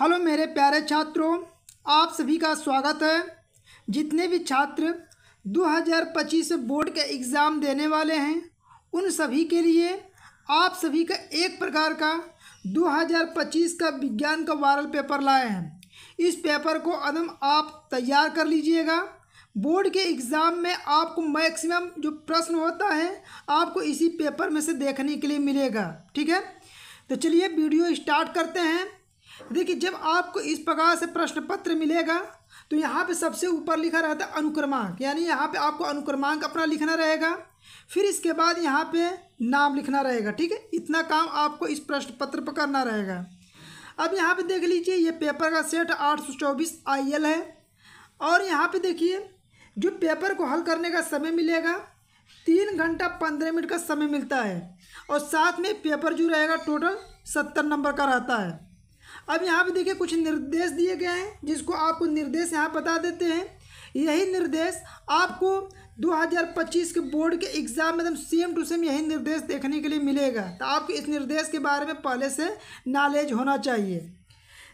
hello मेरे प्यारे छात्रों आप सभी का स्वागत है जितने भी छात्र 2025 बोर्ड के एग्ज़ाम देने वाले हैं उन सभी के लिए आप सभी का एक प्रकार का 2025 का विज्ञान का वायरल पेपर लाए हैं इस पेपर को अदम आप तैयार कर लीजिएगा बोर्ड के एग्ज़ाम में आपको मैक्सिमम जो प्रश्न होता है आपको इसी पेपर में से देखने के लिए मिलेगा ठीक है तो चलिए वीडियो स्टार्ट करते हैं देखिए जब आपको इस प्रकार से प्रश्न पत्र मिलेगा तो यहाँ पे सबसे ऊपर लिखा रहता है अनुक्रमांक यानी यहाँ पे आपको अनुक्रमांक अपना लिखना रहेगा फिर इसके बाद यहाँ पे नाम लिखना रहेगा ठीक है इतना काम आपको इस प्रश्न पत्र पर करना रहेगा अब यहाँ पे देख लीजिए ये पेपर का सेट आठ सौ चौबीस आई एल है और यहाँ पे देखिए जो पेपर को हल करने का समय मिलेगा तीन घंटा पंद्रह मिनट का समय मिलता है और साथ में पेपर जो रहेगा टोटल सत्तर नंबर का रहता है अब यहाँ पे देखिए कुछ निर्देश दिए गए हैं जिसको आपको निर्देश यहाँ बता देते हैं यही निर्देश आपको 2025 के बोर्ड के एग्ज़ाम में एकदम सेम टू सेम यही निर्देश देखने के लिए मिलेगा तो आपको इस निर्देश के बारे में पहले से नॉलेज होना चाहिए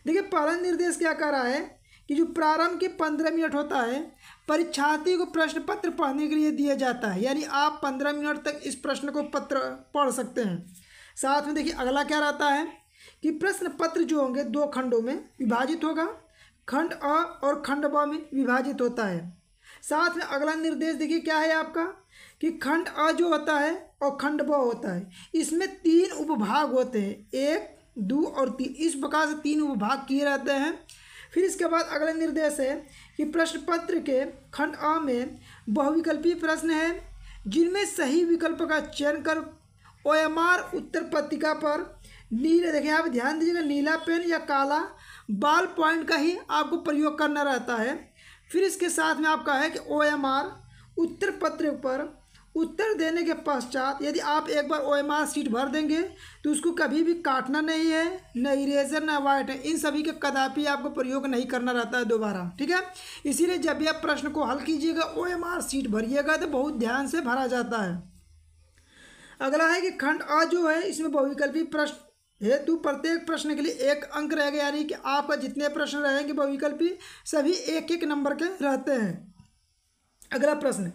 देखिए पहला निर्देश क्या कर रहा है कि जो प्रारंभ के पंद्रह मिनट होता है परीक्षार्थी को प्रश्न पत्र पढ़ने के लिए दिया जाता है यानी आप पंद्रह मिनट तक इस प्रश्न को पत्र पढ़ सकते हैं साथ में देखिए अगला क्या रहता है कि प्रश्न पत्र जो होंगे दो खंडों में विभाजित होगा खंड अ और खंड ब में विभाजित होता है साथ में अगला निर्देश देखिए क्या है आपका कि खंड अ जो होता है और खंड ब होता है इसमें तीन उपभाग होते हैं एक दो और तीन इस प्रकार से तीन उपभाग किए रहते हैं फिर इसके बाद अगला निर्देश है कि प्रश्न पत्र के खंड अ में बहुविकल्पी प्रश्न है जिनमें सही विकल्प का चयन कर ओ उत्तर पत्रिका पर नीले देखिए आप ध्यान दीजिएगा नीला पेन या काला बाल पॉइंट का ही आपको प्रयोग करना रहता है फिर इसके साथ में आपका है कि ओ एम आर उत्तर पत्र पर उत्तर देने के पश्चात यदि आप एक बार ओ एम आर सीट भर देंगे तो उसको कभी भी काटना नहीं है न इरेजर न वाइट है इन सभी के कदापि आपको प्रयोग नहीं करना रहता है दोबारा ठीक है इसीलिए जब भी आप प्रश्न को हल कीजिएगा ओ एम आर सीट भरिएगा तो बहुत ध्यान से भरा जाता है अगला है कि खंड अ जो है इसमें बहुविकल्पी प्रश्न हेतु प्रत्येक प्रश्न के लिए एक अंक रहेगा यानी कि आपका जितने प्रश्न रहेंगे वह विकल्पी सभी एक एक नंबर के रहते हैं अगला प्रश्न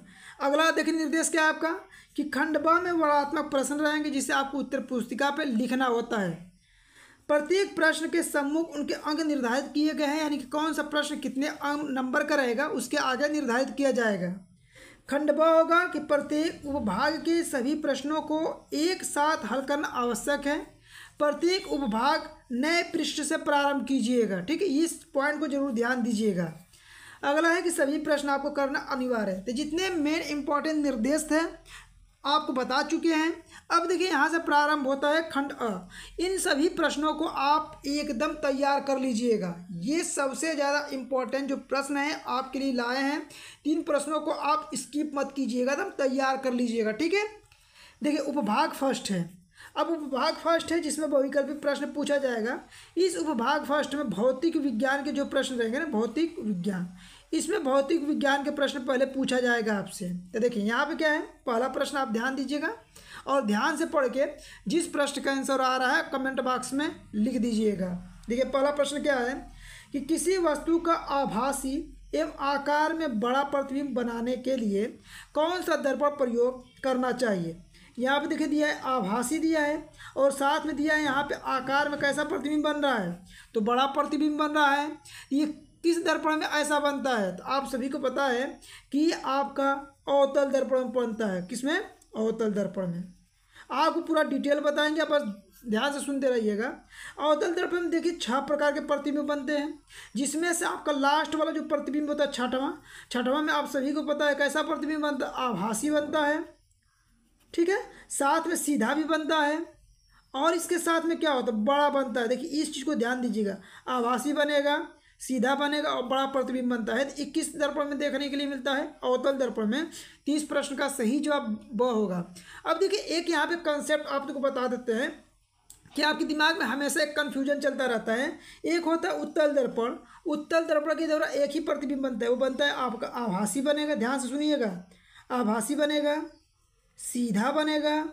अगला देखिए निर्देश क्या आपका कि खंड ब में वर्णात्मक प्रश्न रहेंगे जिसे आपको उत्तर पुस्तिका पर लिखना होता है प्रत्येक प्रश्न के सम्मुख उनके अंक निर्धारित किए गए हैं यानी कि कौन सा प्रश्न कितने अंक नंबर का रहेगा उसके आगे निर्धारित किया जाएगा खंड ब होगा कि प्रत्येक उपभाग के सभी प्रश्नों को एक साथ हल करना आवश्यक है प्रत्येक उपभाग नए पृष्ठ से प्रारंभ कीजिएगा ठीक है इस पॉइंट को जरूर ध्यान दीजिएगा अगला है कि सभी प्रश्न आपको करना अनिवार्य है तो जितने मेन इंपॉर्टेंट निर्देश थे आपको बता चुके हैं अब देखिए यहाँ से प्रारंभ होता है खंड अ इन सभी प्रश्नों को आप एकदम तैयार कर लीजिएगा ये सबसे ज़्यादा इम्पॉर्टेंट जो प्रश्न है आपके लिए लाए हैं तीन प्रश्नों को आप स्किप मत कीजिएगा एकदम तैयार कर लीजिएगा ठीक है देखिए उपभाग फर्स्ट है अब उपभाग फर्स्ट है जिसमें बहुविकल्पिक प्रश्न पूछा जाएगा इस उपभाग फर्स्ट में भौतिक विज्ञान के जो प्रश्न रहेंगे ना भौतिक विज्ञान इसमें भौतिक विज्ञान के प्रश्न पहले पूछा जाएगा आपसे तो देखिए यहाँ पे क्या है पहला प्रश्न आप ध्यान दीजिएगा और ध्यान से पढ़ के जिस प्रश्न का आंसर आ रहा है कमेंट बॉक्स में लिख दीजिएगा देखिए पहला प्रश्न क्या है कि किसी वस्तु का आभासी एवं आकार में बड़ा प्रतिबिंब बनाने के लिए कौन सा दर्पण प्रयोग करना चाहिए यहाँ पे देखिए दिया है आभासी दिया है और साथ में दिया है यहाँ पे आकार में कैसा प्रतिबिंब बन रहा है तो बड़ा प्रतिबिंब बन रहा है ये किस दर्पण में ऐसा बनता है तो आप सभी को पता है कि आपका अवतल दर्पण में बनता है किस में अवतल दर्पण में आपको पूरा डिटेल बताएंगे आप बस ध्यान से सुनते रहिएगा अवतल दर्पण में देखिए छह प्रकार के प्रतिबिंब बनते हैं जिसमें से आपका लास्ट वाला जो प्रतिबिंब होता है छठवां छठवां में आप सभी को पता है कैसा प्रतिबिंब बनता है आभासी बनता है ठीक है साथ में सीधा भी बनता है और इसके साथ में क्या होता है बड़ा बनता है देखिए इस चीज़ को ध्यान दीजिएगा आभासी बनेगा सीधा बनेगा और बड़ा प्रतिबिंब बनता है तो इक्कीस दर्पण में देखने के लिए मिलता है अवतल दर्पण में तीस प्रश्न का सही जवाब ब होगा अब देखिए एक यहाँ पे कंसेप्ट आप लोग बता देते हैं कि आपके दिमाग में हमेशा एक कन्फ्यूजन चलता रहता है एक होता है उत्तल दर्पण उत्तल दर्पण के द्वारा एक ही प्रतिबिंब बनता है वो बनता है आपका आभासी बनेगा ध्यान से सुनिएगा आभासी बनेगा सीधा बनेगा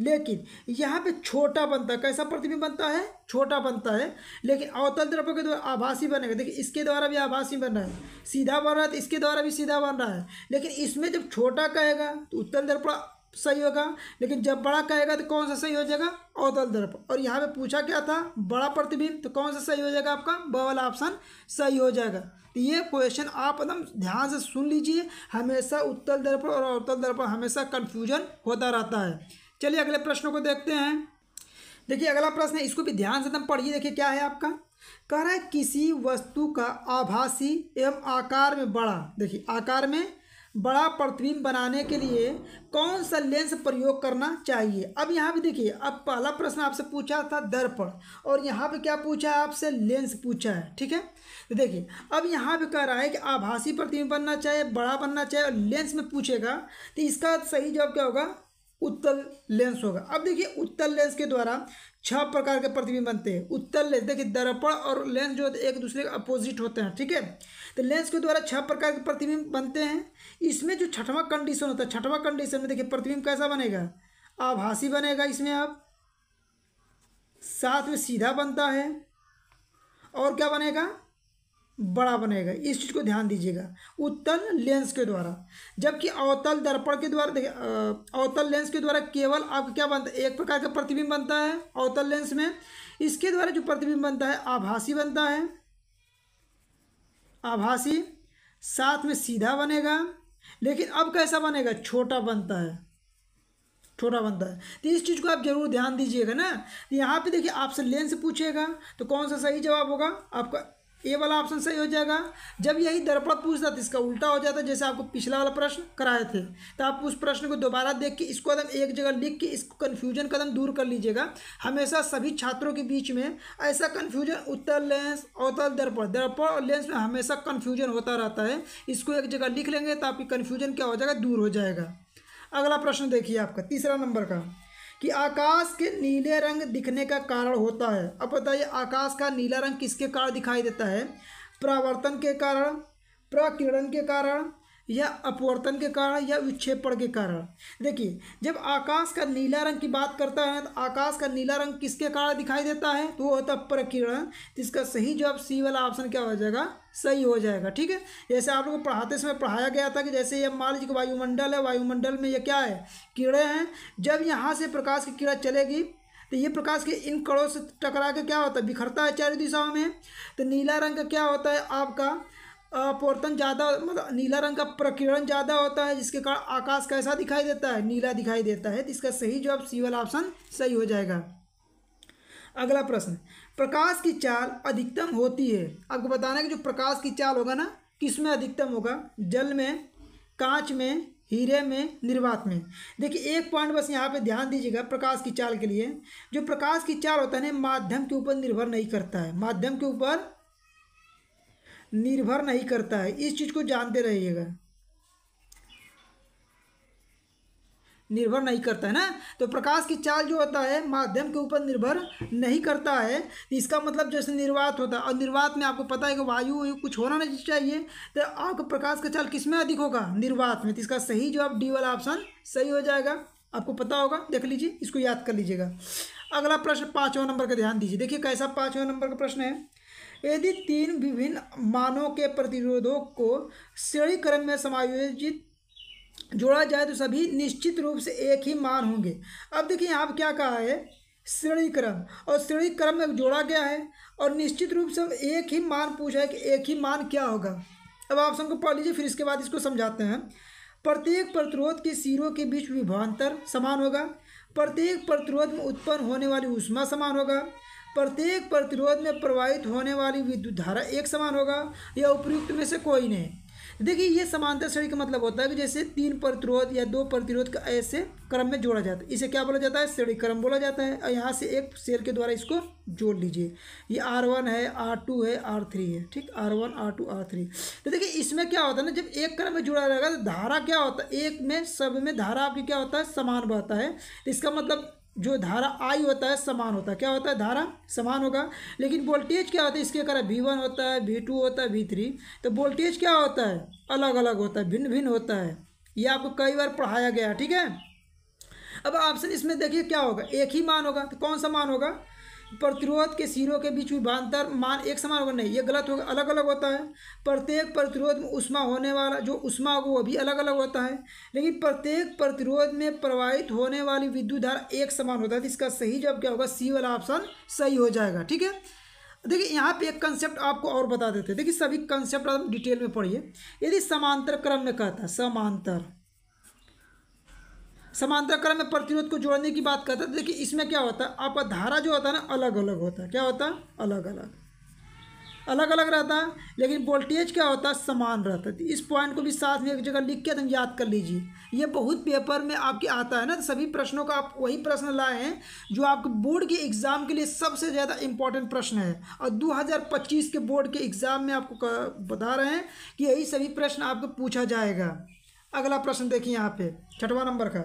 लेकिन यहाँ पे छोटा बनता है कैसा प्रतिबिंब बनता है छोटा बनता है लेकिन अवतल द्रव्य के द्वारा आभासी बनेगा देखिए इसके द्वारा भी आभासी बन रहा है सीधा बन रहा है तो इसके द्वारा भी सीधा बन रहा है लेकिन इसमें जब छोटा कहेगा तो उत्तल द्रव्य सही होगा लेकिन जब बड़ा कहेगा तो कौन सा सही हो जाएगा अवतल दर्प और यहाँ पे पूछा क्या था बड़ा प्रतिबिंब तो कौन सा सही हो जाएगा आपका ब वाला ऑप्शन सही हो जाएगा तो ये क्वेश्चन आप एकदम ध्यान से सुन लीजिए हमेशा उत्तल दर्पण और अवतल दर्प हमेशा कन्फ्यूजन होता रहता है चलिए अगले प्रश्नों को देखते हैं देखिए अगला प्रश्न है इसको भी ध्यान से एकदम पढ़िए देखिए क्या है आपका कह रहा है किसी वस्तु का आभासी एवं आकार में बड़ा देखिए आकार में बड़ा प्रतिबिंब बनाने के लिए कौन सा लेंस प्रयोग करना चाहिए अब यहाँ भी देखिए अब पहला प्रश्न आपसे पूछा था दर्पण और यहाँ पे क्या पूछा है आपसे लेंस पूछा है ठीक है तो देखिए अब यहाँ पे कह रहा है कि आभासी प्रतिबिंब बनना चाहिए बड़ा बनना चाहिए और लेंस में पूछेगा तो इसका सही जवाब क्या होगा उत्तल लेंस होगा अब देखिए उत्तल लेंस के द्वारा छह प्रकार के प्रतिबिंब बनते हैं उत्तल लेंस देखिए दर्पण और लेंस जो एक दूसरे के अपोजिट होते हैं ठीक है तो लेंस के द्वारा छह प्रकार के प्रतिबिंब बनते हैं इसमें जो छठवां कंडीशन होता है छठवां कंडीशन में देखिए प्रतिबिंब कैसा बनेगा आभासी बनेगा इसमें आप साथ में सीधा बनता है और क्या बनेगा बड़ा बनेगा इस चीज़ को ध्यान दीजिएगा उत्तल लेंस के द्वारा जबकि अवतल दर्पण के द्वारा देखिए अवतल लेंस के द्वारा केवल आपका क्या बनता है एक प्रकार का प्रतिबिंब बनता है अवतल लेंस में इसके द्वारा जो प्रतिबिंब बनता है आभासी बनता है आभासी साथ में सीधा बनेगा लेकिन अब कैसा बनेगा छोटा बनता है छोटा बनता है तो इस चीज़ को आप जरूर ध्यान दीजिएगा ना यहाँ पे देखिए आपसे लेंस पूछेगा तो कौन सा सही जवाब होगा आपका ए वाला ऑप्शन सही हो जाएगा जब यही दर्पण पूछता तो इसका उल्टा हो जाता जैसे आपको पिछला वाला प्रश्न कराए थे तो आप उस प्रश्न को दोबारा देख के इसको कदम एक जगह लिख के इसको कन्फ्यूजन कदम दूर कर लीजिएगा हमेशा सभी छात्रों के बीच में ऐसा कन्फ्यूजन उत्तर लेंस अवतल दर्पण दर्पण और लेंस में हमेशा कन्फ्यूजन होता रहता है इसको एक जगह लिख लेंगे तो आपकी कन्फ्यूजन क्या हो जाएगा दूर हो जाएगा अगला प्रश्न देखिए आपका तीसरा नंबर का कि आकाश के नीले रंग दिखने का कारण होता है अब बताइए आकाश का नीला रंग किसके कारण दिखाई देता है प्रावर्तन के कारण प्रकिरण के कारण या अपवर्तन के कारण या विक्षेपण के कारण देखिए जब आकाश का नीला रंग की बात करता है तो आकाश का नीला रंग किसके कारण दिखाई देता है तो वो होता है प्रकिरण जिसका सही जवाब सी वाला ऑप्शन क्या हो जाएगा सही हो जाएगा ठीक है जैसे आप लोग को पढ़ाते समय पढ़ाया गया था कि जैसे ये मान लीजिए वायुमंडल है वायुमंडल में ये क्या है कीड़े हैं जब यहाँ से प्रकाश की कीड़ा चलेगी तो ये प्रकाश के इन कड़ों से टकरा के क्या होता है बिखरता है चारों दिशाओं में तो नीला रंग का क्या होता है आपका अपवर्तन ज़्यादा मतलब नीला रंग का प्रकीर्ण ज़्यादा होता है जिसके कारण आकाश कैसा दिखाई देता है नीला दिखाई देता है तो इसका सही जवाब सी वाला ऑप्शन सही हो जाएगा अगला प्रश्न प्रकाश की चाल अधिकतम होती है आपको बताना है कि जो प्रकाश की चाल होगा ना किस में अधिकतम होगा जल में कांच में हीरे में निर्वात में देखिए एक पॉइंट बस यहाँ पे ध्यान दीजिएगा प्रकाश की चाल के लिए जो प्रकाश की चाल होता है ना माध्यम के ऊपर निर्भर नहीं करता है माध्यम के ऊपर निर्भर नहीं करता है इस चीज़ को जानते रहिएगा निर्भर नहीं करता है ना तो प्रकाश की चाल जो होता है माध्यम के ऊपर निर्भर नहीं करता है इसका मतलब जैसे निर्वात होता है और निर्वात में आपको पता है कि वायु कुछ होना नहीं चाहिए तो आपको प्रकाश का चाल किस में अधिक होगा निर्वात में तो इसका सही जो आप डी वाला ऑप्शन सही हो जाएगा आपको पता होगा देख लीजिए इसको याद कर लीजिएगा अगला प्रश्न पाँचवा नंबर का ध्यान दीजिए देखिए कैसा पाँचवा नंबर का प्रश्न है यदि तीन विभिन्न मानों के प्रतिरोधों को श्रेणीकरण में समायोजित जोड़ा जाए तो सभी निश्चित रूप से एक ही मान होंगे अब देखिए यहाँ क्या कहा है श्रेणी क्रम और श्रेणीक्रम में जोड़ा गया है और निश्चित रूप से एक ही मान पूछा है कि एक ही मान क्या होगा अब आप सबको पढ़ लीजिए फिर इसके बाद इसको समझाते हैं प्रत्येक प्रतिरोध के सिरों के बीच विभवान्तर समान होगा प्रत्येक प्रतिरोध में उत्पन्न होने वाली उष्मा समान होगा प्रत्येक प्रतिरोध में प्रवाहित होने वाली विद्युत धारा एक समान होगा या उपयुक्त में से कोई नहीं देखिए ये समांतर श्रेणी का मतलब होता है कि जैसे तीन प्रतिरोध या दो प्रतिरोध का ऐसे क्रम में जोड़ा जाता है इसे क्या बोला जाता है श्रेणी क्रम बोला जाता है और यहाँ से एक शेर के द्वारा इसको जोड़ लीजिए ये आर वन है आर टू है आर थ्री है ठीक R one R two R three तो देखिए इसमें क्या होता है ना जब एक क्रम में जुड़ा जाएगा तो धारा क्या होता है एक में सब में धारा आपकी क्या होता है समान बहता है तो इसका मतलब जो धारा आई होता है समान होता है क्या होता है धारा समान होगा लेकिन वोल्टेज क्या होता है इसके कारण वी वन होता है वी टू होता है वी थ्री तो वोल्टेज क्या होता है अलग अलग होता है भिन्न भिन्न होता है ये आपको कई बार पढ़ाया गया ठीक है अब ऑप्शन इसमें देखिए क्या होगा एक ही मान होगा तो कौन सा मान होगा प्रतिरोध के सिरों के बीच विभांतर मान एक समान होगा नहीं ये गलत होगा अलग अलग होता है प्रत्येक प्रतिरोध में उष्मा होने वाला जो उष्मा होगा वो भी अलग अलग होता है लेकिन प्रत्येक प्रतिरोध में प्रवाहित होने वाली विद्युत धारा एक समान होता है तो इसका सही जब क्या होगा सी वाला ऑप्शन सही हो जाएगा ठीक है देखिए यहाँ पे एक कंसेप्ट आपको और बता देते हैं देखिए सभी कंसेप्ट आप डिटेल में पढ़िए यदि समांतर क्रम में कहता है समांतर समांतर क्रम में प्रतिरोध को जोड़ने की बात करता है तो देखिए इसमें क्या होता है आपका धारा जो होता है ना अलग अलग होता है क्या होता है अलग अलग अलग अलग रहता है लेकिन वोल्टेज क्या होता है समान रहता है तो इस पॉइंट को भी साथ में एक जगह लिख के एकदम याद कर लीजिए ये बहुत पेपर में आपके आता है ना तो सभी प्रश्नों का आप वही प्रश्न लाए हैं जो आपके बोर्ड के एग्ज़ाम के लिए सबसे ज़्यादा इंपॉर्टेंट प्रश्न है और 2025 के बोर्ड के एग्ज़ाम में आपको बता रहे हैं कि यही सभी प्रश्न आपको पूछा जाएगा अगला प्रश्न देखिए यहाँ पे छठवा नंबर का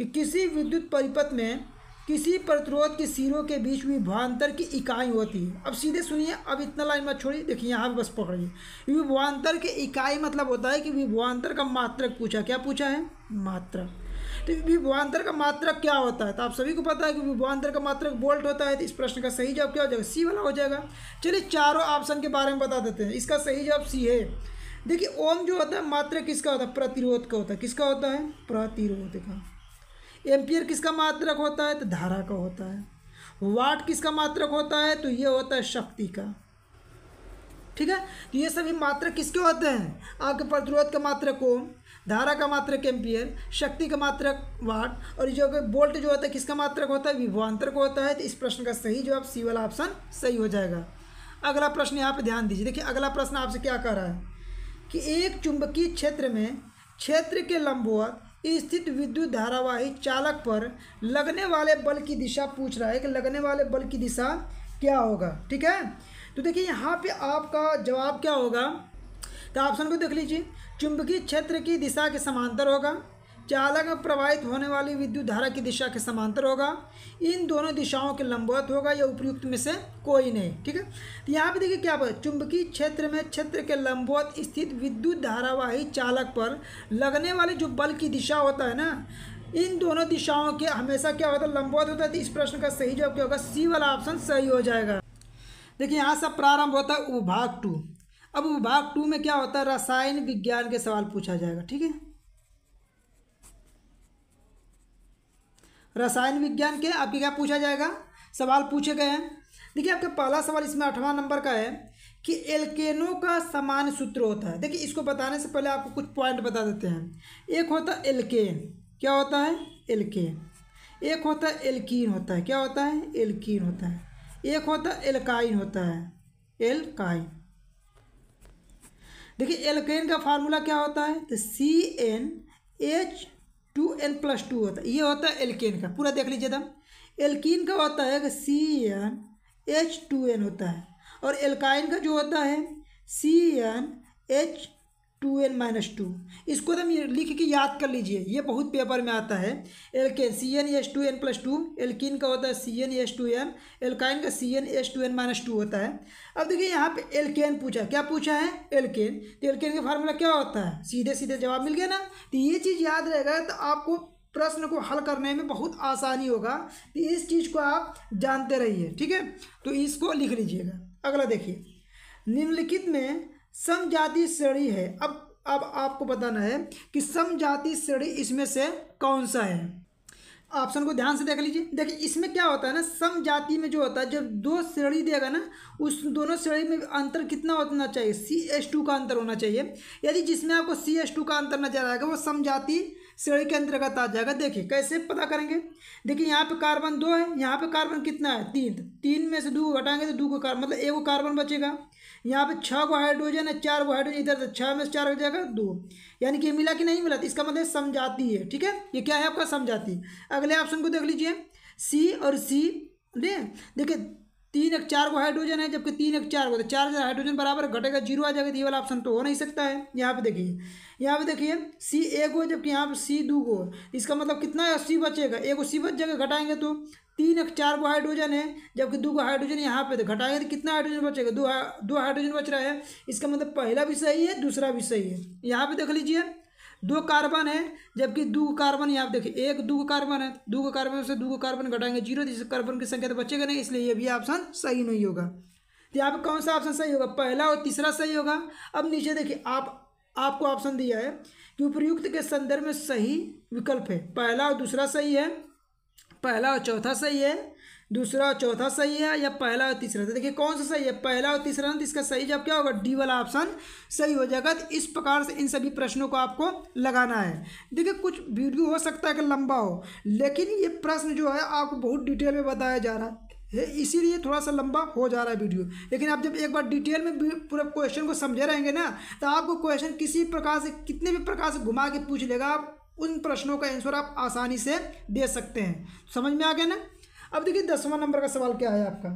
कि किसी विद्युत परिपथ में किसी प्रतिरोध के सिरों के बीच विभवान्तर की इकाई होती है अब सीधे सुनिए अब इतना लाइन मत छोड़िए देखिए यहाँ बस पकड़िए विभवान्तर के इकाई मतलब होता है कि विभवान्तर का मात्रक पूछा क्या पूछा है मात्रक तो विभवान्तर का मात्रक क्या होता है तो आप सभी को पता है कि विभवान्तर का मात्रक बोल्ट होता है तो इस प्रश्न का सही जवाब क्या हो जाएगा सी वाला हो जाएगा चलिए चारों ऑप्शन के बारे में बता देते हैं इसका सही जवाब सी है देखिए ओम जो होता है मात्रक किसका होता है प्रतिरोध का होता है किसका होता है प्रतिरोध का एम्पियर किसका मात्रक होता है तो धारा का होता है वाट किसका मात्रक होता है तो ये होता है शक्ति का ठीक है तो ये सभी मात्रक किसके होते हैं आपके प्रतिरोध का मात्रक ओम धारा का मात्रक एम्पियर शक्ति का मात्रक वाट और जो बोल्ट जो होता है किसका मात्रक होता है विभवांतर को होता है तो इस प्रश्न का सही जवाब सी वाला ऑप्शन सही हो जाएगा अगला प्रश्न यहाँ पर ध्यान दीजिए देखिए अगला प्रश्न आपसे क्या कह रहा है कि एक चुंबकीय क्षेत्र में क्षेत्र के लंबवत स्थित विद्युत धारावाही चालक पर लगने वाले बल की दिशा पूछ रहा है कि लगने वाले बल की दिशा क्या होगा ठीक है तो देखिए यहाँ पे आपका जवाब क्या होगा तो ऑप्शन को देख लीजिए चुंबकीय क्षेत्र की दिशा के समांतर होगा चालक में प्रवाहित होने वाली विद्युत धारा की दिशा के समांतर होगा इन दोनों दिशाओं के लंबवत होगा या उपयुक्त में से कोई नहीं ठीक है तो यहाँ पे देखिए क्या चुंबकीय क्षेत्र में क्षेत्र के लंबवत स्थित विद्युत धारावाही चालक पर लगने वाले जो बल की दिशा होता है ना इन दोनों दिशाओं के हमेशा क्या होता है लंबवत होता है तो इस प्रश्न का सही जवाब क्या होगा सी वाला ऑप्शन सही हो जाएगा देखिए यहाँ से प्रारंभ होता है उभाग टू अब विभाग टू में क्या होता है रसायन विज्ञान के सवाल पूछा जाएगा ठीक है रसायन विज्ञान के आपके क्या पूछा जाएगा सवाल पूछे गए हैं देखिए आपका पहला सवाल इसमें आठवां नंबर का है कि एल्केनो का समान सूत्र होता है देखिए इसको बताने से पहले आपको कुछ पॉइंट बता देते हैं एक होता है एल्केन क्या होता है एल्केन एक होता है एल्कीन होता है क्या होता है एल्कीन होता है एक होता है एल्काइन होता है एल्काइन देखिए एल्केन का फार्मूला क्या होता है तो C N H two N plus two होता है ये होता है एल्किन का पूरा देख लीजिए दम एल्किन का होता है कि C N H two N होता है और एल्काइन का जो होता है C N H two N minus two इसको तुम तो लिख के याद कर लीजिए ये बहुत पेपर में आता है alkane C N S two N plus two alkene का होता है C N S two N alkyne का C N S two N minus two होता है अब देखिए यहाँ पे एल्केन पूछा क्या पूछा है एल्केन तो एल्केन का फार्मूला क्या होता है सीधे सीधे जवाब मिल गया ना तो ये चीज़ याद रहेगा तो आपको प्रश्न को हल करने में बहुत आसानी होगा तो इस चीज़ को आप जानते रहिए ठीक है तो इसको लिख लीजिएगा अगला देखिए निम्नलिखित में समजाति श्रेणी है अब अब आपको बताना है कि समजाति श्रेणी इसमें से कौन सा है ऑप्शन को ध्यान से देख लीजिए देखिए इसमें क्या होता है ना समजाति में जो होता है जब दो श्रेणी देगा ना उस दोनों श्रेणी में अंतर कितना होना चाहिए सी एस टू का अंतर होना चाहिए यदि जिसमें आपको सी एस टू का अंतर नजर आएगा वो समजाति श्रेणी के अंतर्गत आ जाएगा देखिए कैसे पता करेंगे देखिए यहाँ पे कार्बन दो है यहाँ पे कार्बन कितना है तीन तीन में से दो हटाएंगे तो दो को कार्बन मतलब एक कार्बन बचेगा यहाँ पे छः को हाइड्रोजन है चार को हाइड्रोजन इधर से छः में से चार हो जाएगा दो यानी कि मिला कि नहीं मिला तो इसका मतलब समझाती है ठीक है ये क्या है आपका समझाती अगले ऑप्शन को देख लीजिए सी और सी देखिए तीन एक चार को हाइड्रोजन है जबकि तीन एक चार को तो चार हाइड्रोजन बराबर घटेगा जीरो आ जाएगा तो ये वाला ऑप्शन तो हो नहीं सकता है यहाँ पे देखिए यहाँ पे देखिए सी ए हो जबकि यहाँ पे सी दो को इसका मतलब कितना है सी बचेगा ए को सी बच जाएगा घटाएंगे तो तीन एक चार को हाइड्रोजन है जबकि दो को हाइड्रोजन यहाँ पे तो घटाएंगे तो कितना हाइड्रोजन बचेगा दो दो हाइड्रोजन बच रहा है इसका मतलब पहला भी सही है दूसरा भी सही है यहाँ पे देख लीजिए दो कार्बन है जबकि दो कार्बन यहाँ देखिए एक दो कार्बन है दो कार्बन से दो कार्बन घटाएंगे जीरो जिससे कार्बन की संख्या तो बचेगा नहीं इसलिए ये भी ऑप्शन सही नहीं होगा तो यहाँ पर कौन सा ऑप्शन सही होगा पहला और तीसरा सही होगा अब नीचे देखिए आप आपको ऑप्शन दिया है कि उपयुक्त के संदर्भ में सही विकल्प है पहला और दूसरा सही है पहला और चौथा सही है दूसरा और चौथा सही है या पहला और तीसरा तो देखिए कौन सा सही है पहला और तीसरा तो इसका सही जब क्या होगा डी वाला ऑप्शन सही हो जाएगा तो इस प्रकार से इन सभी प्रश्नों को आपको लगाना है देखिए कुछ वीडियो हो सकता है कि लंबा हो लेकिन ये प्रश्न जो है आपको बहुत डिटेल में बताया जा रहा है इसीलिए थोड़ा सा लंबा हो जा रहा है वीडियो लेकिन आप जब एक बार डिटेल में पूरा क्वेश्चन को समझे रहेंगे ना तो आपको क्वेश्चन किसी प्रकार से कितने भी प्रकार से घुमा के पूछ लेगा आप उन प्रश्नों का आंसर आप आसानी से दे सकते हैं समझ में आ गया ना अब देखिए दसवां नंबर का सवाल क्या है आपका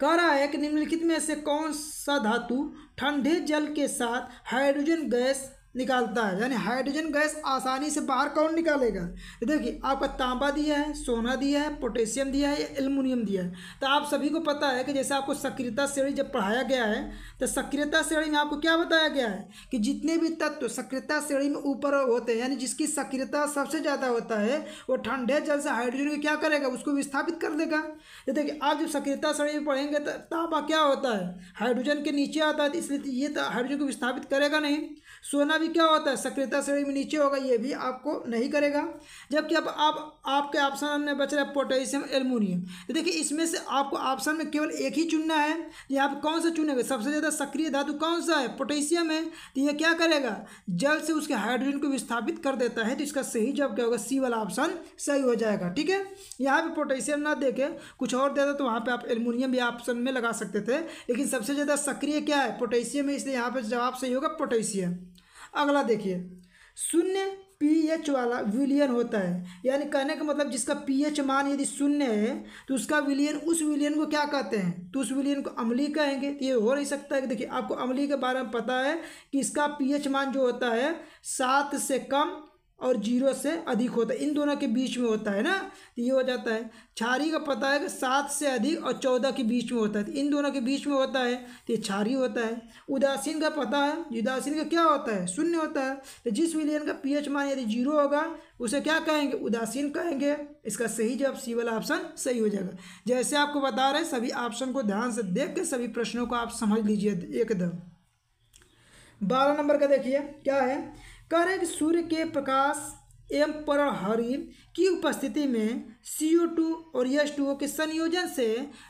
कह रहा है कि निम्नलिखित में से कौन सा धातु ठंडे जल के साथ हाइड्रोजन गैस निकालता है यानी हाइड्रोजन गैस आसानी से बाहर कौन निकालेगा तो देखिए आपका तांबा दिया है सोना दिया है पोटेशियम दिया है या एल्यूमिनियम दिया है तो आप सभी को पता है कि जैसे आपको सक्रियता श्रेणी जब पढ़ाया गया है तो सक्रियता श्रेणी में आपको क्या बताया गया है कि जितने भी तत्व सक्रियता श्रेणी में ऊपर होते हैं यानी जिसकी सक्रियता सबसे ज़्यादा होता है वो ठंडे जल से हाइड्रोजन को क्या करेगा उसको विस्थापित कर देगा तो देखिए आप जब सक्रियता श्रेणी में पढ़ेंगे तो तांबा क्या होता है हाइड्रोजन के नीचे आता है इसलिए ये तो हाइड्रोजन को विस्थापित करेगा नहीं सोना भी भी क्या होता है सक्रियता श्रेणी में नीचे होगा ये भी आपको नहीं करेगा जबकि अब आप आपके ऑप्शन में बच रहा है पोटेशियम एलमोनियम तो देखिए इसमें से आपको ऑप्शन में केवल एक ही चुनना है यहाँ पर कौन सा चुनेंगे सबसे ज़्यादा सक्रिय धातु कौन सा है पोटेशियम है तो यह क्या करेगा जल से उसके हाइड्रोजन को विस्थापित कर देता है तो इसका सही जवाब क्या होगा सी वाला ऑप्शन सही हो जाएगा ठीक है यहाँ पर पोटेशियम ना दे कुछ और देता तो वहाँ पर आप एलमोनियम भी ऑप्शन में लगा सकते थे लेकिन सबसे ज़्यादा सक्रिय क्या है पोटेशियम है इसलिए यहाँ पर जवाब सही होगा पोटेशियम अगला देखिए शून्य पीएच वाला विलियन होता है यानी कहने का मतलब जिसका पीएच मान यदि शून्य है तो उसका विलियन उस विलियन को क्या कहते हैं तो उस विलियन को अम्ली कहेंगे तो ये हो नहीं सकता है कि देखिए आपको अम्ली के बारे में पता है कि इसका पीएच मान जो होता है सात से कम और जीरो से अधिक होता है इन दोनों के बीच में होता है ना तो ये हो जाता है छारी का पता है कि सात से अधिक और चौदह के बीच में होता है तो इन दोनों के बीच में होता है तो ये छारी होता है उदासीन का पता है उदासीन का क्या होता है शून्य होता है तो जिस विलियन का पीएच मान यदि जीरो होगा उसे क्या कहेंगे उदासीन कहेंगे इसका सही जवाब सी वाला ऑप्शन सही हो जाएगा जैसे आपको बता रहे सभी ऑप्शन को ध्यान से देख के सभी प्रश्नों को आप समझ लीजिए एकदम बारह नंबर का देखिए क्या है कह रहे हैं कि सूर्य के प्रकाश एवं परहरी की उपस्थिति में सी ओ टू और एस टू के संयोजन से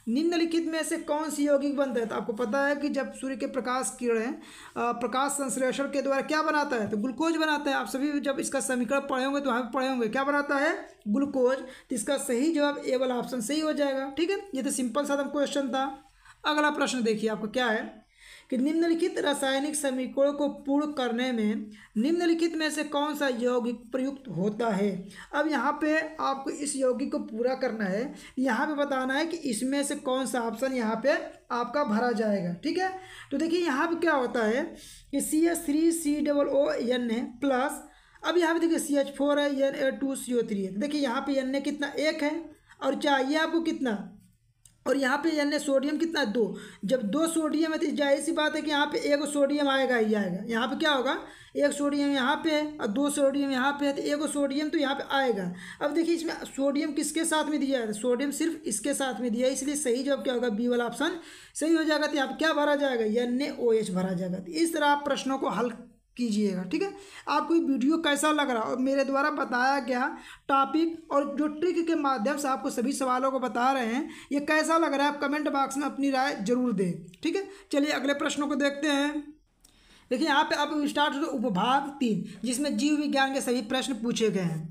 निम्नलिखित में से कौन सी यौगिक बनता है तो आपको पता है कि जब सूर्य के प्रकाश किरण प्रकाश संश्लेषण के द्वारा क्या बनाता है तो ग्लूकोज बनाता है आप सभी जब इसका समीकरण पढ़े होंगे तो वहाँ पर पढ़े होंगे क्या बनाता है ग्लूकोज तो इसका सही जवाब ए वाला ऑप्शन सही हो जाएगा ठीक है ये तो सिंपल साधन क्वेश्चन था अगला प्रश्न देखिए आपको क्या है कि निम्नलिखित रासायनिक समीकरण को पूर्ण करने में निम्नलिखित में से कौन सा यौगिक प्रयुक्त होता है अब यहाँ पे आपको इस यौगिक को पूरा करना है यहाँ पे बताना है कि इसमें से कौन सा ऑप्शन यहाँ पे आपका भरा जाएगा ठीक है तो देखिए यहाँ पे क्या होता है कि C S three C double O N A plus अब यहाँ पे देखिए सी एच फोर है N A two C O three है देखिए यहाँ पे एन ए कितना एक है और चाहिए आपको कितना और यहाँ पे यानी सोडियम कितना है दो जब दो सोडियम है तो जाहिर सी बात है कि यहाँ पे एक सोडियम आएगा ही आएगा यहाँ पे क्या होगा एक सोडियम यहाँ पे है और दो सोडियम यहाँ पे है तो एक सोडियम तो यहाँ पे आएगा अब देखिए इसमें सोडियम किसके साथ में दिया है सोडियम सिर्फ इसके साथ में दिया है इसलिए सही जवाब क्या होगा बी वाला ऑप्शन सही हो जाएगा तो यहाँ पर क्या भरा जाएगा यानी ओ भरा जाएगा तो इस तरह आप प्रश्नों को हल कीजिएगा ठीक है आपको ये वीडियो कैसा लग रहा और मेरे द्वारा बताया गया टॉपिक और जो ट्रिक के माध्यम से आपको सभी सवालों को बता रहे हैं ये कैसा लग रहा है आप कमेंट बॉक्स में अपनी राय जरूर दें ठीक है चलिए अगले प्रश्नों को देखते हैं देखिए यहाँ पे अब स्टार्ट हो उपभाग तीन जिसमें जीव विज्ञान के सभी प्रश्न पूछे गए हैं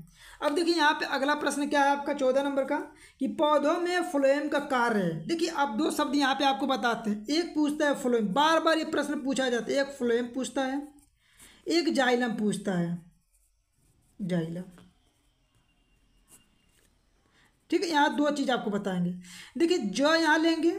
अब देखिए यहाँ पे अगला प्रश्न क्या है आपका चौदह नंबर का कि पौधों में फ्लोएम का कार्य है देखिए अब दो शब्द यहाँ पे आपको बताते हैं एक पूछता है फ्लोएम बार बार ये प्रश्न पूछा जाता है एक फ्लोएम पूछता है एक जाइलम पूछता है जाइलम ठीक है यहाँ दो चीज़ आपको बताएंगे देखिए ज यहाँ लेंगे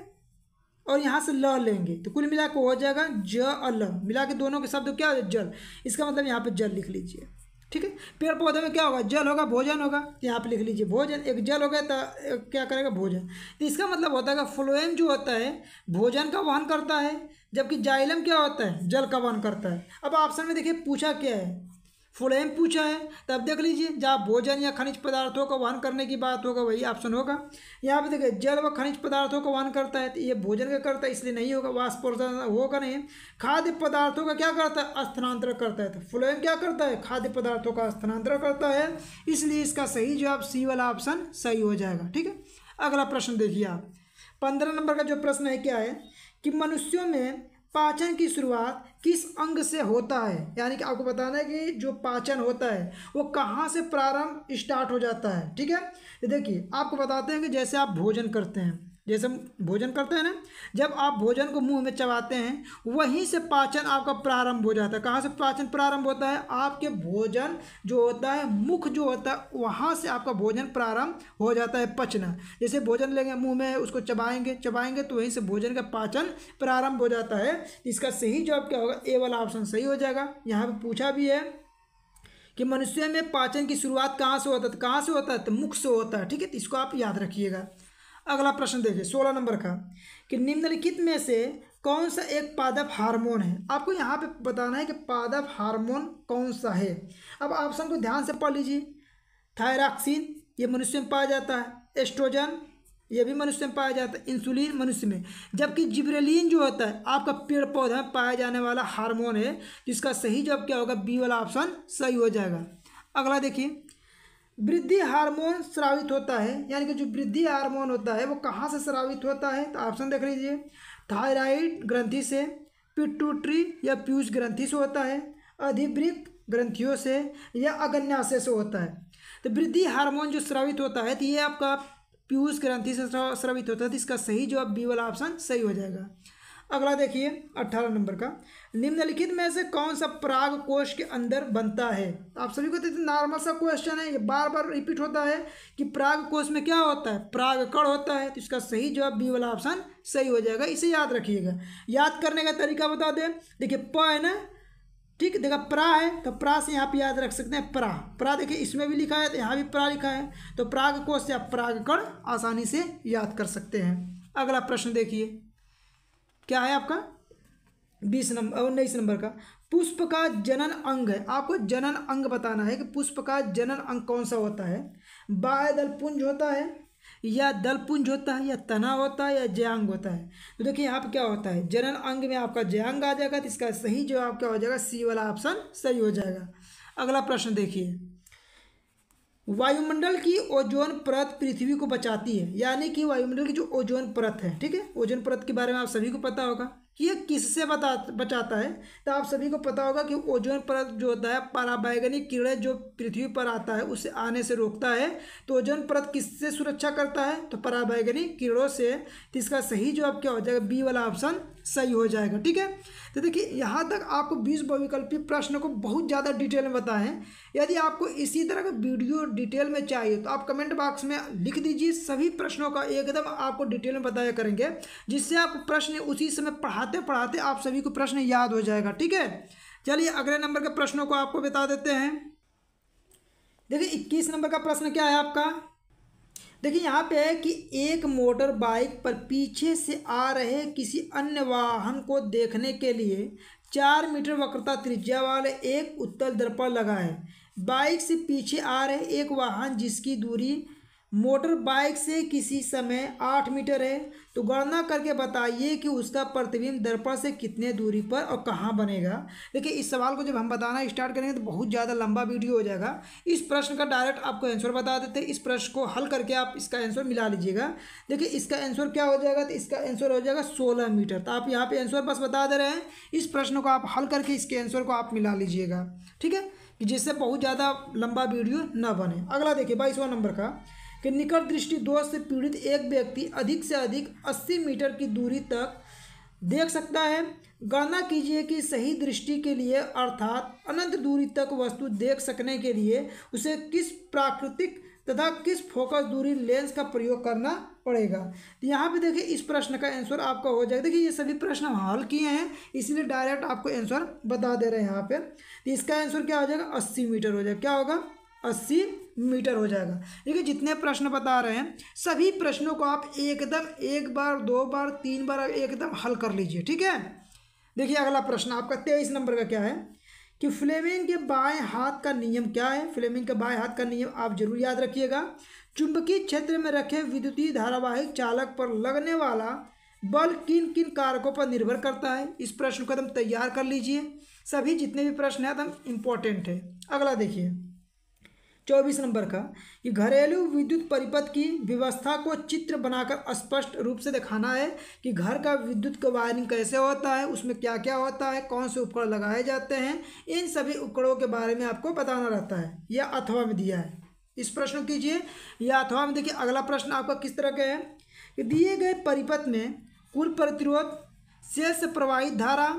और यहाँ से ल लेंगे तो कुल मिला के हो जाएगा ज और ल मिला के दोनों के शब्द क्या हो जाए जल इसका मतलब यहाँ पे जल लिख लीजिए ठीक है पेड़ पौधे में क्या होगा जल होगा भोजन होगा यहाँ पे लिख लीजिए भोजन एक जल हो गया तो क्या करेगा भोजन तो इसका मतलब होता है कि फ्लोएम जो होता है भोजन का वहन करता है जबकि जाइलम क्या होता है जल का वहन करता है अब ऑप्शन में देखिए पूछा क्या है फुल एम पूछा है तो अब देख लीजिए जहाँ भोजन या खनिज पदार्थों का वहन करने की बात होगा वही ऑप्शन होगा यहाँ पे देखिए जल व खनिज पदार्थों का वहन करता है तो ये भोजन का करता है इसलिए नहीं होगा वाष्प होगा नहीं खाद्य पदार्थों का क्या करता है स्थानांतरण करता है तो फ्लोएम क्या करता है खाद्य पदार्थों का स्थानांतरण करता है इसलिए इसका सही जवाब सी वाला ऑप्शन सही हो जाएगा ठीक है अगला प्रश्न देखिए आप पंद्रह नंबर का जो प्रश्न है क्या है कि मनुष्यों में पाचन की शुरुआत किस अंग से होता है यानी कि आपको बताना है कि जो पाचन होता है वो कहाँ से प्रारंभ स्टार्ट हो जाता है ठीक है देखिए आपको बताते हैं कि जैसे आप भोजन करते हैं जैसे हम भोजन करते हैं ना जब आप भोजन को मुंह में चबाते हैं वहीं से पाचन आपका प्रारंभ हो जाता है कहाँ से पाचन प्रारंभ होता है आपके भोजन जो होता है मुख जो होता है वहाँ से आपका भोजन प्रारंभ हो जाता है पचना जैसे भोजन लेंगे मुंह में उसको चबाएंगे चबाएंगे तो वहीं से भोजन का पाचन प्रारंभ हो जाता है इसका सही जवाब क्या होगा ए वाला ऑप्शन सही हो जाएगा यहाँ पर पूछा भी है कि मनुष्य में पाचन की शुरुआत कहाँ से होता है तो कहाँ से होता है तो मुख से होता है ठीक है तो इसको आप याद रखिएगा अगला प्रश्न देखिए सोलह नंबर का कि निम्नलिखित में से कौन सा एक पादप हार्मोन है आपको यहाँ पे बताना है कि पादप हार्मोन कौन सा है अब ऑप्शन को ध्यान से पढ़ लीजिए थायराक्सिन ये मनुष्य में पाया जाता है एस्ट्रोजन ये भी मनुष्य में पाया जाता है इंसुलिन मनुष्य में जबकि जिब्रेलिन जो होता है आपका पेड़ पौधा में पाया जाने वाला हार्मोन है जिसका सही जवाब क्या होगा बी वाला ऑप्शन सही हो जाएगा अगला देखिए वृद्धि हार्मोन स्रावित होता है यानी कि जो वृद्धि हार्मोन होता है वो कहाँ से स्रावित होता है तो ऑप्शन देख लीजिए थायराइड ग्रंथि से पिट्यूटरी या पीयूष ग्रंथि से होता है अधिवृत ग्रंथियों से या अगन्याशय से होता है तो वृद्धि हार्मोन जो स्रावित होता है तो ये आपका पीयूष ग्रंथि से स्रावित होता है तो इसका सही जवाब बी वाला ऑप्शन सही हो जाएगा अगला देखिए अट्ठारह नंबर का निम्नलिखित में से कौन सा पराग कोश के अंदर बनता है तो आप सभी को देखते तो नॉर्मल सा क्वेश्चन है ये बार बार रिपीट होता है कि प्राग कोश में क्या होता है प्राग कड़ होता है तो इसका सही जवाब बी वाला ऑप्शन सही हो जाएगा इसे याद रखिएगा याद करने का तरीका बता दें देखिए प है ना ठीक है देखा प्रा है तो प्रा से यहाँ पे याद रख सकते हैं प्रा प्रा देखिए इसमें भी लिखा है तो यहाँ भी प्रा लिखा है तो प्राग कोश या प्राग कण आसानी से याद कर सकते हैं अगला प्रश्न देखिए क्या है आपका बीस नंबर उन्नीस नंबर का पुष्प का जनन अंग है आपको जनन अंग बताना है कि पुष्प का जनन अंग कौन सा होता है बाह्य दलपुंज होता है या दलपुंज होता है या तना होता है या जयांग होता है तो देखिए यहाँ पर क्या होता है जनन अंग में आपका जयांग आ जाएगा तो इसका सही जवाब क्या हो जाएगा सी वाला ऑप्शन सही हो जाएगा अगला प्रश्न देखिए वायुमंडल की ओजोन परत पृथ्वी को बचाती है यानी कि वायुमंडल की जो ओजोन परत है ठीक है ओजोन परत के बारे में आप सभी को पता होगा कि ये किससे बता बचाता है तो आप सभी को पता होगा कि ओजोन परत जो होता है पराबैगनी किरण जो पृथ्वी पर आता है उसे आने से रोकता है तो ओजोन परत किससे सुरक्षा करता है तो पराबैगनी किरणों से तो इसका सही जवाब क्या हो जाएगा बी वाला ऑप्शन सही हो जाएगा ठीक है तो देखिए यहाँ तक आपको बीस बहुविकल्पी प्रश्न को बहुत ज़्यादा डिटेल में बताएं यदि आपको इसी तरह का वीडियो डिटेल में चाहिए तो आप कमेंट बॉक्स में लिख दीजिए सभी प्रश्नों का एकदम आपको डिटेल में बताया करेंगे जिससे आप प्रश्न उसी समय पढ़ाते पढ़ाते आप सभी को प्रश्न याद हो जाएगा ठीक है चलिए अगले नंबर के प्रश्नों को आपको बता देते हैं देखिए इक्कीस नंबर का प्रश्न क्या है आपका देखिए यहाँ पे है कि एक मोटर बाइक पर पीछे से आ रहे किसी अन्य वाहन को देखने के लिए चार मीटर वक्रता त्रिज्या वाले एक उत्तल दर्पण लगा है बाइक से पीछे आ रहे एक वाहन जिसकी दूरी मोटर बाइक से किसी समय आठ मीटर है तो गणना करके बताइए कि उसका प्रतिबिंब दर्पण से कितने दूरी पर और कहाँ बनेगा देखिए इस सवाल को जब हम बताना स्टार्ट करेंगे तो बहुत ज़्यादा लंबा वीडियो हो जाएगा इस प्रश्न का डायरेक्ट आपको आंसर बता देते हैं इस प्रश्न को हल करके आप इसका आंसर मिला लीजिएगा देखिए इसका आंसर क्या हो जाएगा तो इसका आंसर हो जाएगा सोलह मीटर तो आप यहाँ पर आंसर बस बता दे रहे हैं इस प्रश्न को आप हल करके इसके आंसर को आप मिला लीजिएगा ठीक है जिससे बहुत ज़्यादा लंबा वीडियो ना बने अगला देखिए बाईसवा नंबर का कि निकट दृष्टि दोष से पीड़ित एक व्यक्ति अधिक से अधिक 80 मीटर की दूरी तक देख सकता है गणना कीजिए कि सही दृष्टि के लिए अर्थात अनंत दूरी तक वस्तु देख सकने के लिए उसे किस प्राकृतिक तथा किस फोकस दूरी लेंस का प्रयोग करना पड़ेगा तो यहाँ पे देखिए इस प्रश्न का आंसर आपका हो जाएगा देखिए ये सभी प्रश्न हल किए हैं इसलिए डायरेक्ट आपको आंसर बता दे रहे हैं यहाँ पे तो इसका आंसर क्या हो जाएगा अस्सी मीटर हो जाएगा क्या होगा अस्सी मीटर हो जाएगा देखिए जितने प्रश्न बता रहे हैं सभी प्रश्नों को आप एकदम एक बार दो बार तीन बार एकदम हल कर लीजिए ठीक है देखिए अगला प्रश्न आपका तेईस नंबर का क्या है कि फ्लेमिंग के बाएं हाथ का नियम क्या है फ्लेमिंग के बाएं हाथ का नियम आप जरूर याद रखिएगा चुंबकीय क्षेत्र में रखे विद्युतीय धारावाहिक चालक पर लगने वाला बल किन किन कारकों पर निर्भर करता है इस प्रश्न को एकदम तैयार कर लीजिए सभी जितने भी प्रश्न हैं एकदम इम्पोर्टेंट है अगला देखिए चौबीस नंबर का कि घरेलू विद्युत परिपथ की व्यवस्था को चित्र बनाकर स्पष्ट रूप से दिखाना है कि घर का विद्युत का वायरिंग कैसे होता है उसमें क्या क्या होता है कौन से उपकरण लगाए जाते हैं इन सभी उपकरणों के बारे में आपको बताना रहता है यह अथवा में दिया है इस प्रश्न कीजिए या अथवा में देखिए अगला प्रश्न आपका किस तरह के है कि दिए गए परिपथ में कुल प्रतिरोध शेष प्रवाहित धारा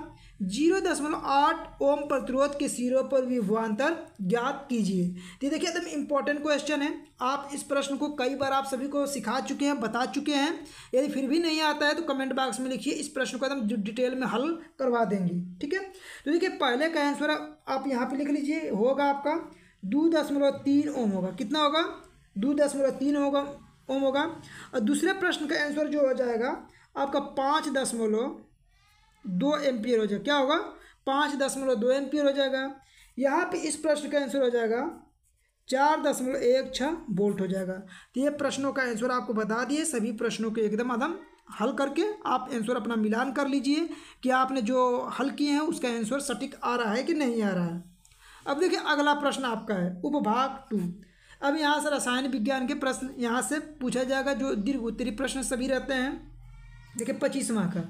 जीरो दशमलव आठ ओम प्रतिरोध के सिरों पर विभवान्तर ज्ञात कीजिए तो देखिए एकदम इम्पॉर्टेंट क्वेश्चन है आप इस प्रश्न को कई बार आप सभी को सिखा चुके हैं बता चुके हैं यदि फिर भी नहीं आता है तो कमेंट बॉक्स में लिखिए इस प्रश्न को एकदम डिटेल में हल करवा देंगे ठीक है तो देखिए पहले का आंसर आप यहाँ पर लिख लीजिए होगा आपका दो दशमलव तीन ओम होगा कितना होगा दो दशमलव तीन होगा ओम होगा और दूसरे प्रश्न का आंसर जो हो जाएगा आपका पाँच दशमलव दो एम्पियर हो जाएगा क्या होगा पाँच दशमलव दो एम्पियर हो जाएगा यहाँ पे इस प्रश्न का आंसर हो जाएगा चार दशमलव एक छः वोल्ट हो जाएगा तो ये प्रश्नों का आंसर आपको बता दिए सभी प्रश्नों के एकदम आदम हल करके आप आंसर अपना मिलान कर लीजिए कि आपने जो हल किए हैं उसका आंसर सटीक आ रहा है कि नहीं आ रहा है अब देखिए अगला प्रश्न आपका है उपभाग टू अब यहाँ से रसायन विज्ञान के प्रश्न यहाँ से पूछा जाएगा जो दीर्घ उत्तरी प्रश्न सभी रहते हैं देखिए पच्चीसवा का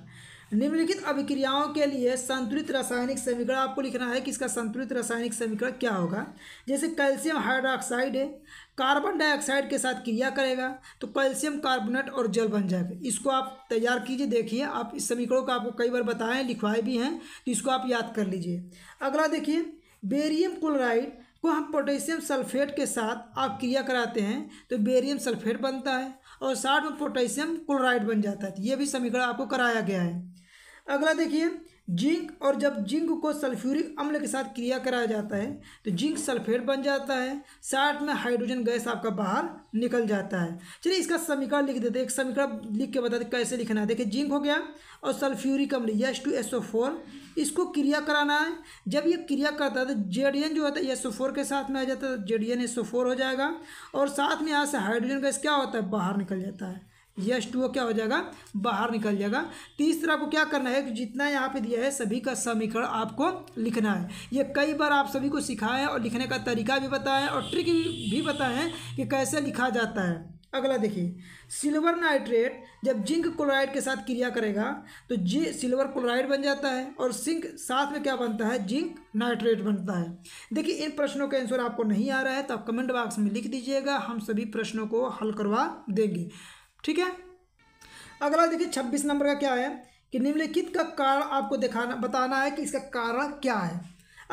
निम्नलिखित अभिक्रियाओं के लिए संतुलित रासायनिक समीकरण आपको लिखना है कि इसका संतुलित रासायनिक समीकरण क्या होगा जैसे कैल्शियम हाइड्रोक्साइड है कार्बन डाइऑक्साइड के साथ क्रिया करेगा तो कैल्शियम कार्बोनेट और जल बन जाएगा इसको आप तैयार कीजिए देखिए आप इस समीकरणों को आपको कई बार बताएं लिखवाए भी हैं तो इसको आप याद कर लीजिए अगला देखिए बेरियम क्लोराइड को हम पोटेशियम सल्फेट के साथ आप क्रिया कराते हैं तो बेरियम सल्फेट बनता है और साथ में पोटेशियम क्लोराइड बन जाता है ये भी समीकरण आपको कराया गया है अगला देखिए जिंक और जब जिंक को सल्फ्यूरिक अम्ल के साथ क्रिया कराया जाता है तो जिंक सल्फेट बन जाता है साथ में हाइड्रोजन गैस आपका बाहर निकल जाता है चलिए इसका समीकरण लिख देते हैं एक समीकरण लिख के बताते कैसे लिखना है देखिए जिंक हो गया और सल्फ्यूरिक अम्ल S two S O four इसको क्रिया कराना है जब ये क्रिया करता है तो जेड एन जो होता है एस ओ फोर के साथ में आ जाता है Z N S O four हो जाएगा और साथ में यहाँ से हाइड्रोजन गैस क्या होता है बाहर निकल जाता है ये टू क्या हो जाएगा बाहर निकल जाएगा तीसरा आपको क्या करना है कि जितना यहाँ पे दिया है सभी का समीकरण आपको लिखना है ये कई बार आप सभी को सिखाएं और लिखने का तरीका भी बताएं और ट्रिक भी बताएं कि कैसे लिखा जाता है अगला देखिए सिल्वर नाइट्रेट जब जिंक क्लोराइड के साथ क्रिया करेगा तो जी सिल्वर क्लोराइड बन जाता है और सिंक साथ में क्या बनता है जिंक नाइट्रेट बनता है देखिए इन प्रश्नों का आंसर आपको नहीं आ रहा है तो आप कमेंट बॉक्स में लिख दीजिएगा हम सभी प्रश्नों को हल करवा देंगे ठीक है अगला देखिए छब्बीस नंबर का क्या है कि निम्नलिखित का कारण आपको दिखाना बताना है कि इसका कारण क्या है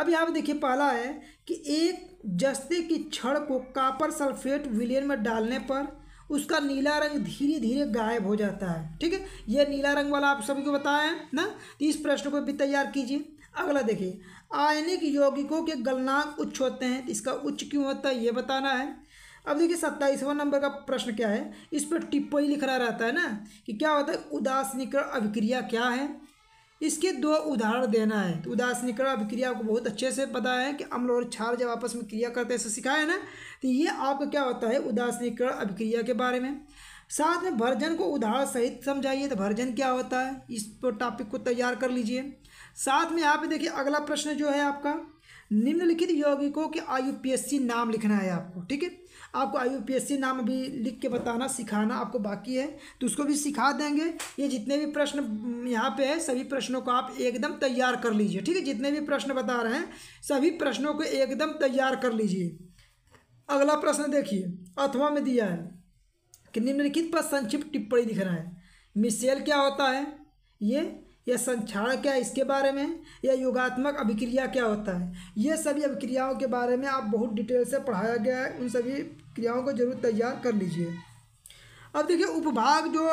अब यहाँ पर देखिए पहला है कि एक जस्ते की छड़ को कापर सल्फेट विलियन में डालने पर उसका नीला रंग धीरे धीरे गायब हो जाता है ठीक है यह नीला रंग वाला आप सभी को बताया ना तो इस प्रश्न को भी तैयार कीजिए अगला देखिए आयनिक यौगिकों के गलनांक उच्च होते हैं तो इसका उच्च क्यों होता है ये बताना है अब देखिए सत्ताईसवां नंबर का प्रश्न क्या है इस पर टिप्पणी लिख रहा रहता है ना कि क्या होता है उदासनीकरण अभिक्रिया क्या है इसके दो उदाहरण देना है तो उदासनीकरण अभिक्रिया आपको बहुत अच्छे से पता है कि अम्ल और क्षार जब आपस में क्रिया करते हैं ऐसे सिखाया है ना तो ये आपका क्या होता है उदासनीकरण अभिक्रिया के बारे में साथ में भर्जन को उदाहरण सहित समझाइए तो भर्जन क्या होता है इस पर टॉपिक को तैयार कर लीजिए साथ में यहाँ पे देखिए अगला प्रश्न जो है आपका निम्नलिखित यौगिकों के आयु नाम लिखना है आपको ठीक है आपको आई यू नाम भी लिख के बताना सिखाना आपको बाकी है तो उसको भी सिखा देंगे ये जितने भी प्रश्न यहाँ पे है सभी प्रश्नों को आप एकदम तैयार कर लीजिए ठीक है जितने भी प्रश्न बता रहे हैं सभी प्रश्नों को एकदम तैयार कर लीजिए अगला प्रश्न देखिए अथवा में दिया है कि निम्नलिखित पर संक्षिप्त टिप्पणी दिख रहा है मिसेल क्या होता है ये या संक्षारण क्या है इसके बारे में या योगात्मक अभिक्रिया क्या होता है ये सभी अभिक्रियाओं के बारे में आप बहुत डिटेल से पढ़ाया गया है उन सभी क्रियाओं को जरूर तैयार कर लीजिए अब देखिए उपभाग जो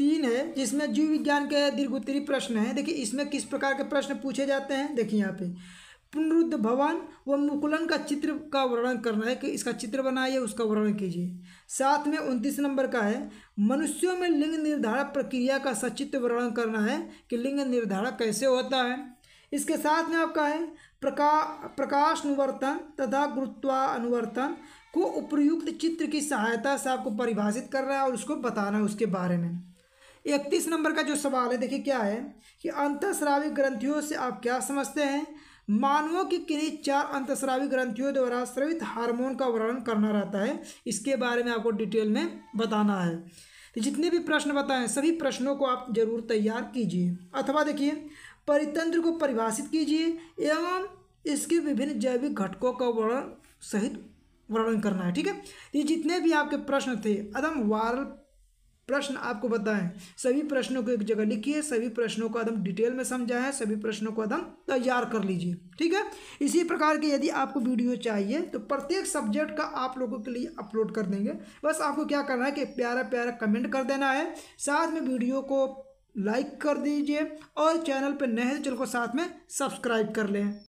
तीन है जिसमें जीव विज्ञान के दीर्घ उत्तरी प्रश्न है देखिए इसमें किस प्रकार के प्रश्न पूछे जाते हैं देखिए यहाँ पे पुनरुद्ध भवन व मुकुलन का चित्र का वर्णन करना है कि इसका चित्र बनाइए उसका वर्णन कीजिए साथ में उनतीस नंबर का है मनुष्यों में लिंग निर्धारण प्रक्रिया का सचित्र वर्णन करना है कि लिंग निर्धारण कैसे होता है इसके साथ में आपका है प्रका प्रकाश अनुवर्तन तथा गुरुत्वा अनुवर्तन को उपयुक्त चित्र की सहायता से आपको परिभाषित कर रहा है और उसको बताना है उसके बारे में इकतीस नंबर का जो सवाल है देखिए क्या है कि अंतश्राविक ग्रंथियों से आप क्या समझते हैं मानवों के किन्हीं चार अंतश्राविक ग्रंथियों द्वारा स्रवित हार्मोन का वर्णन करना रहता है इसके बारे में आपको डिटेल में बताना है तो जितने भी प्रश्न बताएं सभी प्रश्नों को आप जरूर तैयार कीजिए अथवा देखिए परितंत्र को परिभाषित कीजिए एवं इसके विभिन्न जैविक घटकों का वर्णन सहित वर्णन करना है ठीक है ये जितने भी आपके प्रश्न थे अदम वायरल प्रश्न आपको बताएं सभी प्रश्नों को एक जगह लिखिए सभी प्रश्नों को एकदम डिटेल में समझाएं सभी प्रश्नों को एकदम तैयार कर लीजिए ठीक है इसी प्रकार के यदि आपको वीडियो चाहिए तो प्रत्येक सब्जेक्ट का आप लोगों के लिए अपलोड कर देंगे बस आपको क्या करना है कि प्यारा प्यारा कमेंट कर देना है साथ में वीडियो को लाइक कर दीजिए और चैनल पर नए हैं तो चैनल को साथ में सब्सक्राइब कर लें